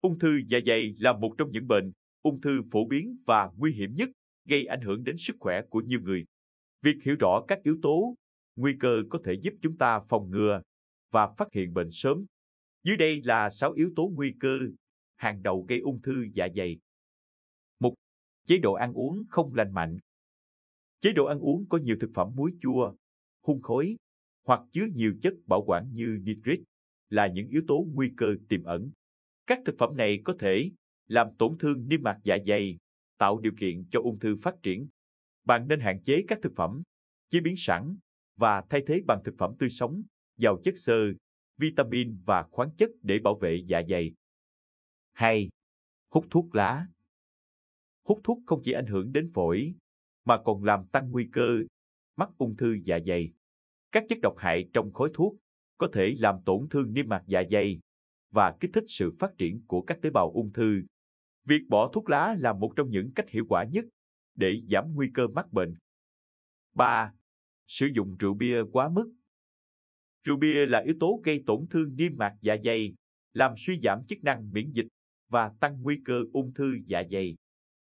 Ung thư dạ dày là một trong những bệnh ung thư phổ biến và nguy hiểm nhất, gây ảnh hưởng đến sức khỏe của nhiều người. Việc hiểu rõ các yếu tố, nguy cơ có thể giúp chúng ta phòng ngừa và phát hiện bệnh sớm. Dưới đây là 6 yếu tố nguy cơ hàng đầu gây ung thư dạ dày. 1. Chế độ ăn uống không lành mạnh. Chế độ ăn uống có nhiều thực phẩm muối chua, hung khói hoặc chứa nhiều chất bảo quản như nitrit là những yếu tố nguy cơ tiềm ẩn các thực phẩm này có thể làm tổn thương niêm mạc dạ dày, tạo điều kiện cho ung thư phát triển. Bạn nên hạn chế các thực phẩm chế biến sẵn và thay thế bằng thực phẩm tươi sống, giàu chất xơ, vitamin và khoáng chất để bảo vệ dạ dày. 2. Hút thuốc lá. Hút thuốc không chỉ ảnh hưởng đến phổi mà còn làm tăng nguy cơ mắc ung thư dạ dày. Các chất độc hại trong khói thuốc có thể làm tổn thương niêm mạc dạ dày, và kích thích sự phát triển của các tế bào ung thư. Việc bỏ thuốc lá là một trong những cách hiệu quả nhất để giảm nguy cơ mắc bệnh. 3. Sử dụng rượu bia quá mức Rượu bia là yếu tố gây tổn thương niêm mạc dạ dày, làm suy giảm chức năng miễn dịch và tăng nguy cơ ung thư dạ dày.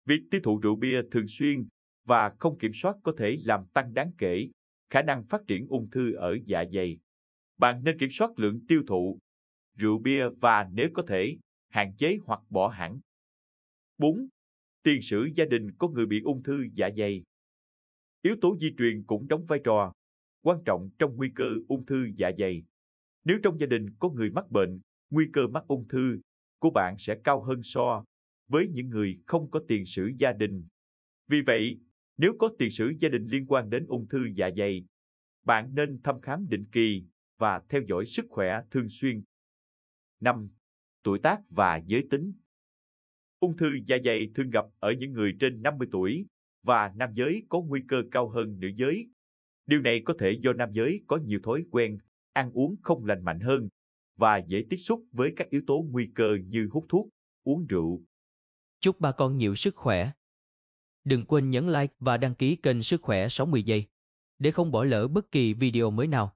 Việc tiêu thụ rượu bia thường xuyên và không kiểm soát có thể làm tăng đáng kể khả năng phát triển ung thư ở dạ dày. Bạn nên kiểm soát lượng tiêu thụ rượu bia và nếu có thể, hạn chế hoặc bỏ hẳn. 4. Tiền sử gia đình có người bị ung thư dạ dày. Yếu tố di truyền cũng đóng vai trò quan trọng trong nguy cơ ung thư dạ dày. Nếu trong gia đình có người mắc bệnh, nguy cơ mắc ung thư của bạn sẽ cao hơn so với những người không có tiền sử gia đình. Vì vậy, nếu có tiền sử gia đình liên quan đến ung thư dạ dày, bạn nên thăm khám định kỳ và theo dõi sức khỏe thường xuyên. 5. Tuổi tác và giới tính Ung thư dạ dày thường gặp ở những người trên 50 tuổi và nam giới có nguy cơ cao hơn nữ giới. Điều này có thể do nam giới có nhiều thói quen, ăn uống không lành mạnh hơn và dễ tiếp xúc với các yếu tố nguy cơ như hút thuốc, uống rượu. Chúc ba con nhiều sức khỏe. Đừng quên nhấn like và đăng ký kênh Sức khỏe 60 giây để không bỏ lỡ bất kỳ video mới nào.